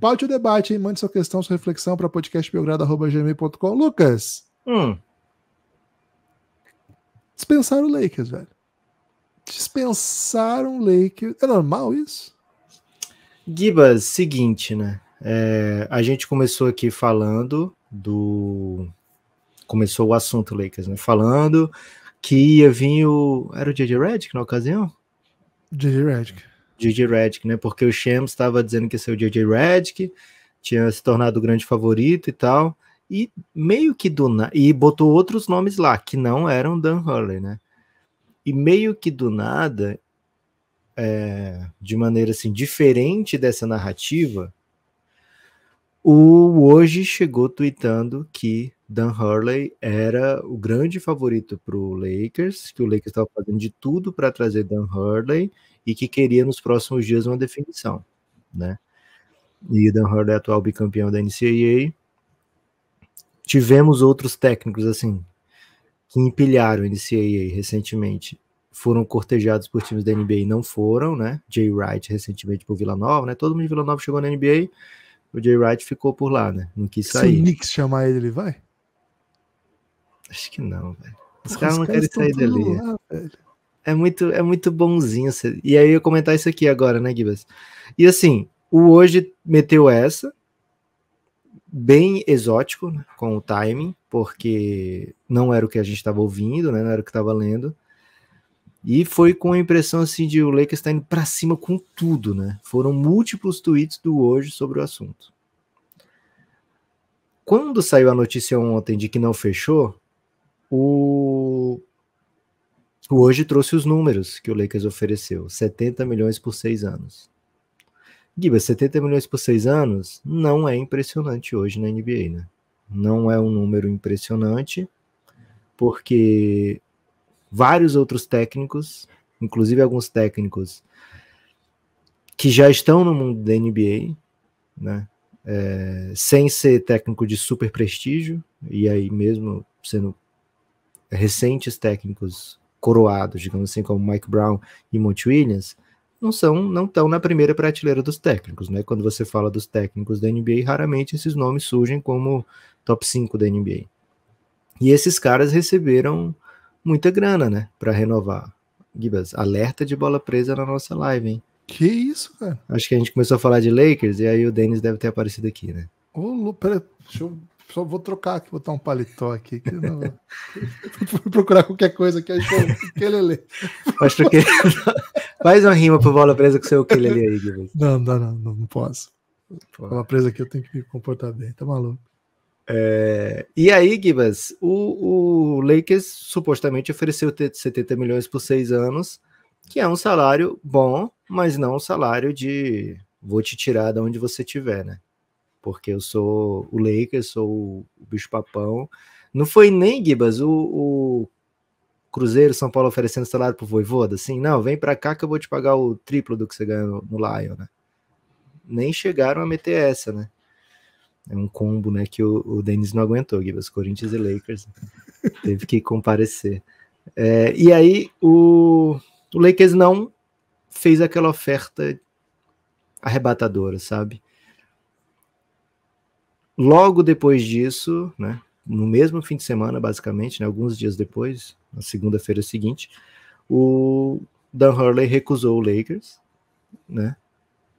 Paute o debate, hein? mande sua questão, sua reflexão para podcastbelgrado.gmail.com. Lucas! Hum. Dispensaram o Lakers, velho. Dispensaram o Lakers. É normal isso? Gibas, seguinte, né? É, a gente começou aqui falando do. Começou o assunto Lakers, né? Falando que ia vir o. Era o J.J. Redick na ocasião? J.J. Redick. JJ Redick, né? Porque o Shams estava dizendo que ia ser o JJ Redick, tinha se tornado o grande favorito e tal, e meio que do nada, e botou outros nomes lá, que não eram Dan Hurley, né? E meio que do nada, é, de maneira assim, diferente dessa narrativa, o hoje chegou tweetando que Dan Hurley era o grande favorito para o Lakers, que o Lakers estava fazendo de tudo para trazer Dan Hurley e que queria nos próximos dias uma definição, né? Ian Hurley, atual bicampeão da NCAA. Tivemos outros técnicos, assim, que empilharam a NCAA recentemente. Foram cortejados por times da NBA e não foram, né? Jay Wright, recentemente, por Vila Nova, né? Todo mundo de Vila Nova chegou na NBA, o Jay Wright ficou por lá, né? Não quis sair. Se o Knicks chamar ele, ele vai? Acho que não, velho. Os caras não querem sair dali. Lá, velho. É muito, é muito bonzinho. E aí eu ia comentar isso aqui agora, né, Gibas? E assim, o hoje meteu essa, bem exótico né, com o timing, porque não era o que a gente estava ouvindo, né, não era o que estava lendo. E foi com a impressão assim de o Lakers está indo para cima com tudo, né? Foram múltiplos tweets do hoje sobre o assunto. Quando saiu a notícia ontem de que não fechou, o hoje trouxe os números que o Lakers ofereceu: 70 milhões por seis anos. Giba, 70 milhões por seis anos não é impressionante hoje na NBA, né? Não é um número impressionante, porque vários outros técnicos, inclusive alguns técnicos que já estão no mundo da NBA, né? É, sem ser técnico de super prestígio, e aí mesmo sendo recentes técnicos coroados, digamos assim, como Mike Brown e Monte Williams, não são, não estão na primeira prateleira dos técnicos, né? Quando você fala dos técnicos da NBA, raramente esses nomes surgem como top 5 da NBA. E esses caras receberam muita grana, né, para renovar. Gibas, alerta de bola presa na nossa live, hein? Que isso, cara? Acho que a gente começou a falar de Lakers e aí o Denis deve ter aparecido aqui, né? Ô, pera, deixa eu só vou trocar aqui, botar um paletó aqui. Que não... Vou procurar qualquer coisa que aí o quelele. Acho que faz uma rima pro bola presa com seu quelele aí, Guilherme. Não, não, não, não posso. Pô. Bola presa aqui, eu tenho que me comportar bem, tá maluco. É, e aí, Gibas, o, o, Lakers supostamente ofereceu 70 milhões por seis anos, que é um salário bom, mas não um salário de vou te tirar de onde você estiver, né? porque eu sou o Lakers, sou o bicho-papão. Não foi nem, Gibas, o, o, Cruzeiro, São Paulo oferecendo salário pro Voivoda, assim, não, vem para cá que eu vou te pagar o triplo do que você ganhou no, no Lion, né? Nem chegaram a meter essa, né? É um combo, né, que o, o Denis não aguentou, Gibas, Corinthians e Lakers. Teve que comparecer. É, e aí, o, o Lakers não fez aquela oferta arrebatadora, sabe? Logo depois disso, né, no mesmo fim de semana, basicamente, né, alguns dias depois, na segunda-feira seguinte, o Dan Hurley recusou o Lakers, né,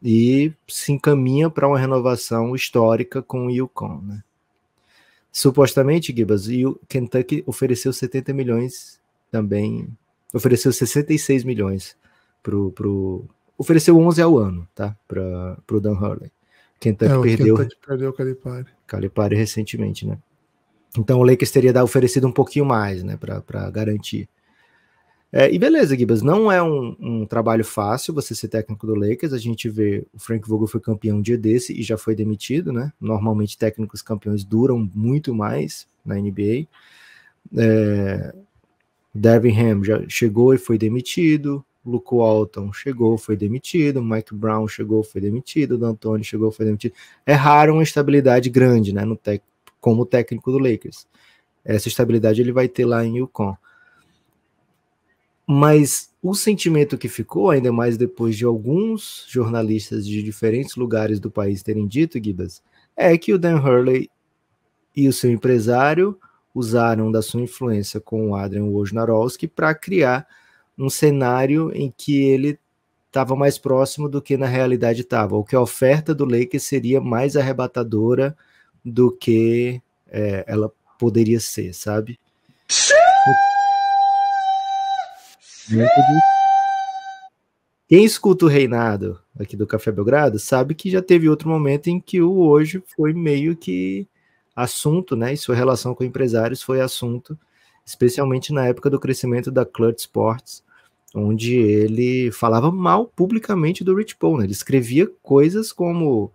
e se encaminha para uma renovação histórica com o Yukon, né. Supostamente, Gibas, e o Kentucky ofereceu 70 milhões também, ofereceu 66 milhões para o ofereceu 11 ao ano, tá, para o Dan Hurley. Kentucky é, o perdeu. Kentucky perdeu o Calipari. Calipari recentemente, né? Então o Lakers teria dado, oferecido um pouquinho mais, né, para garantir. É, e beleza, Gibas, não é um, um, trabalho fácil você ser técnico do Lakers. A gente vê o Frank Vogel foi campeão um dia desse e já foi demitido, né? Normalmente técnicos campeões duram muito mais na NBA. É, Devin Ham já chegou e foi demitido. Luke Walton chegou, foi demitido, Mike Brown chegou, foi demitido, D'Antoni chegou, foi demitido. É raro uma estabilidade grande, né, no tec, como técnico do Lakers. Essa estabilidade ele vai ter lá em Yukon. Mas o sentimento que ficou, ainda mais depois de alguns jornalistas de diferentes lugares do país terem dito, Gibas, é que o Dan Hurley e o seu empresário usaram da sua influência com o Adrian Wojnarowski para criar um cenário em que ele estava mais próximo do que na realidade estava, ou que a oferta do Lakers seria mais arrebatadora do que é, ela poderia ser, sabe? Quem escuta o Reinado aqui do Café Belgrado sabe que já teve outro momento em que o hoje foi meio que assunto, né? E sua relação com empresários foi assunto, especialmente na época do crescimento da Clutch Sports, onde ele falava mal publicamente do Rich Paul, né? Ele escrevia coisas como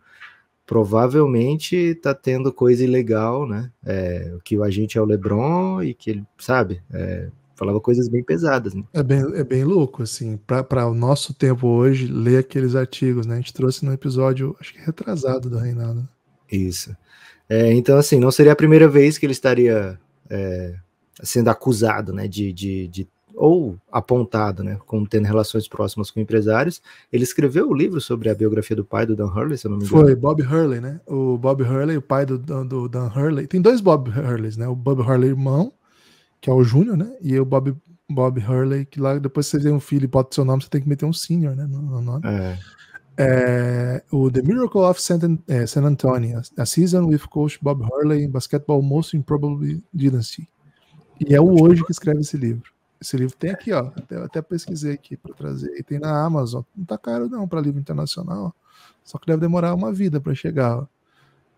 provavelmente tá tendo coisa ilegal, né? É, que o agente é o LeBron e que ele, sabe, é, falava coisas bem pesadas, né? É bem, é bem louco, assim, para o nosso tempo hoje, ler aqueles artigos, né? A gente trouxe no episódio, acho que retrasado do Reinaldo. Isso. É, então, assim, não seria a primeira vez que ele estaria é, sendo acusado, né, de, de, de ou apontado, né, como tendo relações próximas com empresários. Ele escreveu o um livro sobre a biografia do pai do Dan Hurley, se eu não me engano. Foi Bob Hurley, né? O Bob Hurley, o pai do, do Dan Hurley. Tem dois Bob Hurleys, né? O Bob Hurley irmão, que é o Júnior, né? E o Bob Bob Hurley, que lá depois você tem um filho e bota seu nome, você tem que meter um senior, né? No, no nome. É. É, o The Miracle of San, é, San Antonio, A Season with Coach Bob Hurley in Basketball Most Improbable Dynasty. E é o hoje que escreve esse livro. Esse livro tem aqui, ó. Até, até pesquisei aqui para trazer. E tem na Amazon. Não tá caro não para livro internacional. Só que deve demorar uma vida para chegar. Ó.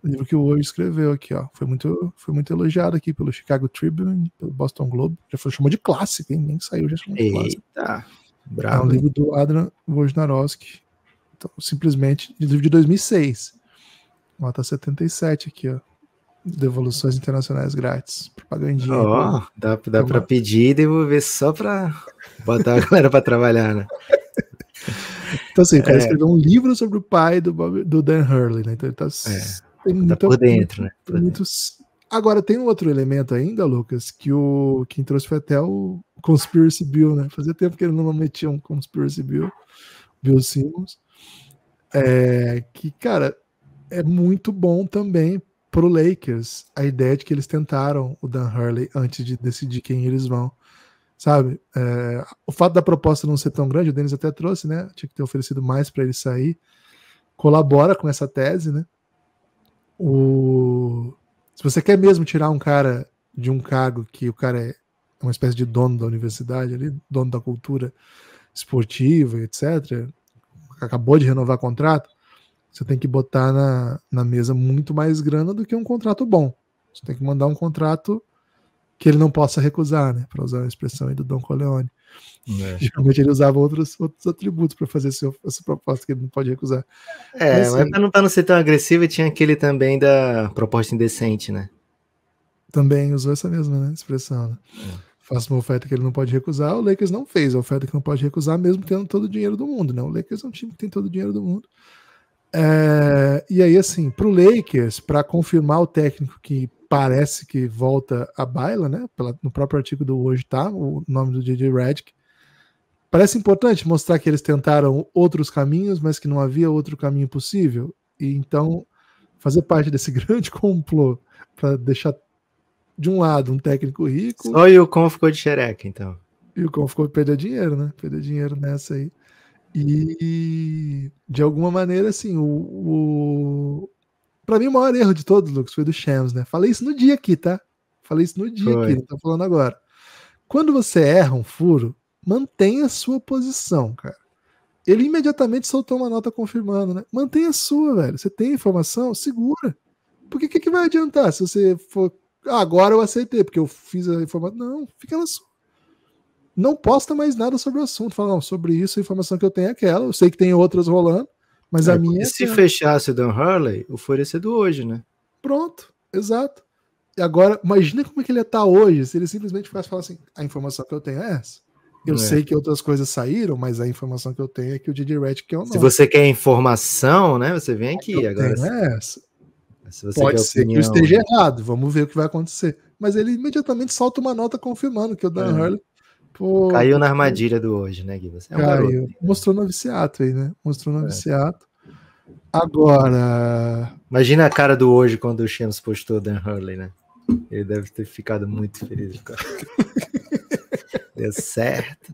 O livro que o hoje escreveu aqui, ó. Foi muito, foi muito elogiado aqui pelo Chicago Tribune, pelo Boston Globe. Já foi chamado de clássico, hein? Nem saiu, já chamou de Eita, clássico. Bravo. É um livro do Adrian Wojnarowski. Então, simplesmente, livro de 2006. Nota 77 aqui, ó devoluções internacionais grátis. Propagandinha. Ó, dá, dá para pedir e devolver só para botar a galera para trabalhar, né? Então, assim, o cara é. escreveu um livro sobre o pai do, Bob, do Dan Hurley, né? Então ele tá, é, tá por dentro, né? Por muito, dentro. Agora, tem um outro elemento ainda, Lucas, que o quem trouxe foi até o Conspiracy Bill, né? Fazia tempo que ele não metia um Conspiracy Bill, Bill Simmons. É, que, cara, é muito bom também para o Lakers a ideia de que eles tentaram o Dan Hurley antes de decidir quem eles vão. Sabe? É, o fato da proposta não ser tão grande, o Denis até trouxe, né? Tinha que ter oferecido mais para ele sair. Colabora com essa tese, né? O... Se você quer mesmo tirar um cara de um cargo que o cara é uma espécie de dono da universidade, ali, dono da cultura esportiva, etc., acabou de renovar contrato, você tem que botar na, na mesa muito mais grana do que um contrato bom. Você tem que mandar um contrato que ele não possa recusar, né? Para usar a expressão aí do Don Corleone. É. Geralmente ele usava outros, outros atributos para fazer esse, essa proposta que ele não pode recusar. É, mas, assim, mas para não ser tão agressivo, tinha aquele também da proposta indecente, né? Também usou essa mesma né, expressão. Né? É. Faça uma oferta que ele não pode recusar. O Lakers não fez a oferta que não pode recusar, mesmo tendo todo o dinheiro do mundo, né? O Lakers é um time que tem todo o dinheiro do mundo. É, e aí, assim, para o Lakers, para confirmar o técnico que parece que volta a baila, né? Pela, no próprio artigo do Hoje Tá, o nome do DJ Redick. Parece importante mostrar que eles tentaram outros caminhos, mas que não havia outro caminho possível. E então, fazer parte desse grande complô para deixar de um lado um técnico rico. Só o Yukon ficou de xereca, então. E o Con ficou perder dinheiro, né? Perder dinheiro nessa aí. E de alguma maneira, assim, o. o... Pra mim, o maior erro de todos Lucas, foi do Shams, né? Falei isso no dia aqui, tá? Falei isso no dia foi. aqui, tá tô falando agora. Quando você erra um furo, mantenha a sua posição, cara. Ele imediatamente soltou uma nota confirmando, né? Mantenha a sua, velho. Você tem informação? Segura. Porque o que, que vai adiantar se você for. Ah, agora eu aceitei, porque eu fiz a informação. Não, fica na sua não posta mais nada sobre o assunto. Fala, não, sobre isso a informação que eu tenho é aquela. Eu sei que tem outras rolando, mas é, a minha. É se é... fechasse o Dan Hurley, o fornecedor hoje, né? Pronto, exato. E agora, imagina como é que ele ia estar tá hoje se ele simplesmente ficasse falar assim: a informação que eu tenho é essa. Eu é. sei que outras coisas saíram, mas a informação que eu tenho é que o Didi Red que eu é não. Se você quer informação, né? Você vem aqui eu agora. essa. Se Pode ser opinião, que eu esteja errado, vamos ver o que vai acontecer. Mas ele imediatamente solta uma nota confirmando que o Dan é. Hurley Pô, Caiu na armadilha do hoje, né, Guilherme? É um caiu. Garoto. Mostrou noviciato aí, né? Mostrou noviciato. É. Agora. Imagina a cara do hoje quando o Shams postou Dan Hurley, né? Ele deve ter ficado muito feliz. Deu certo.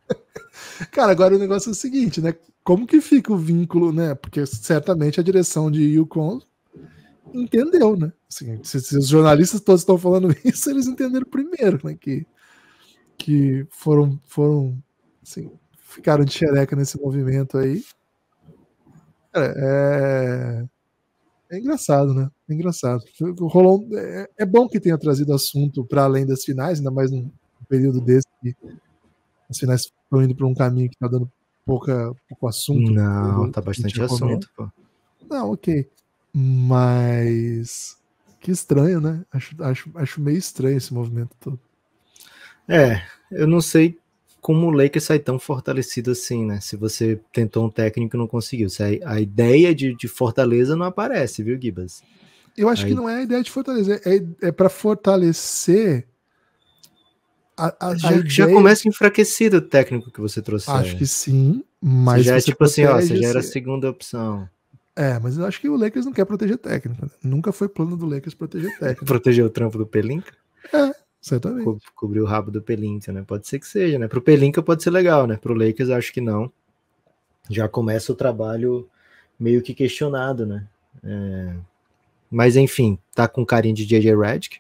Cara, agora o negócio é o seguinte, né? Como que fica o vínculo, né? Porque certamente a direção de Yukon entendeu, né? Assim, se, se, os jornalistas todos estão falando isso, eles entenderam primeiro, né? Que que foram, foram assim, ficaram de xereca nesse movimento aí. Cara, é, é engraçado, né? É engraçado. Rolou, é, é bom que tenha trazido assunto para além das finais, ainda mais num período desse que as finais estão indo para um caminho que está dando pouca, pouco assunto. Não, uhum. tá bastante assunto, pô. Não, ok. Mas que estranho, né? Acho, acho, acho meio estranho esse movimento todo. É, eu não sei como o Lakers sai tão fortalecido assim, né? Se você tentou um técnico e não conseguiu. A, a ideia de, de, Fortaleza não aparece, viu, Gibas? Eu acho Aí... que não é a ideia de fortalecer, é, é para fortalecer. A, a, já, a ideia... já, começa enfraquecido o técnico que você trouxe. Acho é. que sim, mas. Você já é tipo assim, ó, você já era a segunda opção. É, mas eu acho que o Lakers não quer proteger técnico. Né? Nunca foi plano do Lakers proteger técnico. proteger o trampo do Pelinca? É. Exatamente. Co cobrir o rabo do Pelinca, né? Pode ser que seja, né? Pro Pelinca pode ser legal, né? Pro Lakers acho que não. Já começa o trabalho meio que questionado, né? É... Mas enfim, tá com carinho de JJ Redick.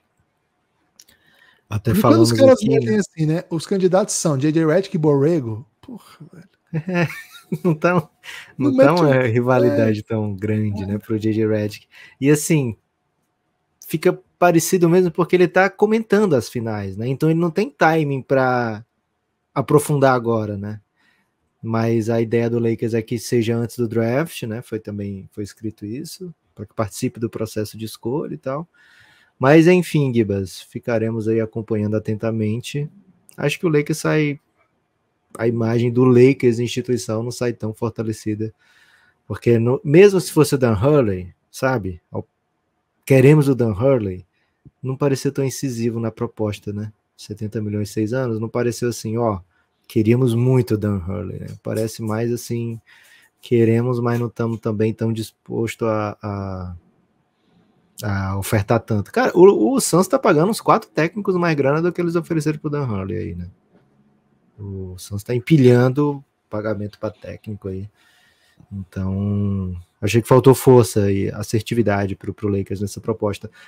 Até falando. os caras né? assim, né? Os candidatos são JJ Redick e Borrego. Porra, velho. não tão, não, tão uma é, rivalidade é... tão grande, né, pro JJ Redick. E assim, fica parecido mesmo porque ele está comentando as finais, né? Então ele não tem timing para aprofundar agora, né? Mas a ideia do Lakers é que seja antes do draft, né? Foi também foi escrito isso para que participe do processo de escolha e tal. Mas enfim, Gibas, ficaremos aí acompanhando atentamente. Acho que o Lakers sai a imagem do Lakers instituição não sai tão fortalecida, porque no, mesmo se fosse o Dan Hurley, sabe? Queremos o Dan Hurley, não pareceu tão incisivo na proposta, né? 70 milhões e seis anos, não pareceu assim, ó, queríamos muito o Dan Hurley, né? Parece mais assim, queremos, mas não estamos também tão disposto a, a, a, ofertar tanto. Cara, o, o Santos tá pagando uns quatro técnicos mais grana do que eles ofereceram pro Dan Hurley aí, né? O Santos tá empilhando pagamento para técnico aí. Então, achei que faltou força e assertividade para o Lakers nessa proposta.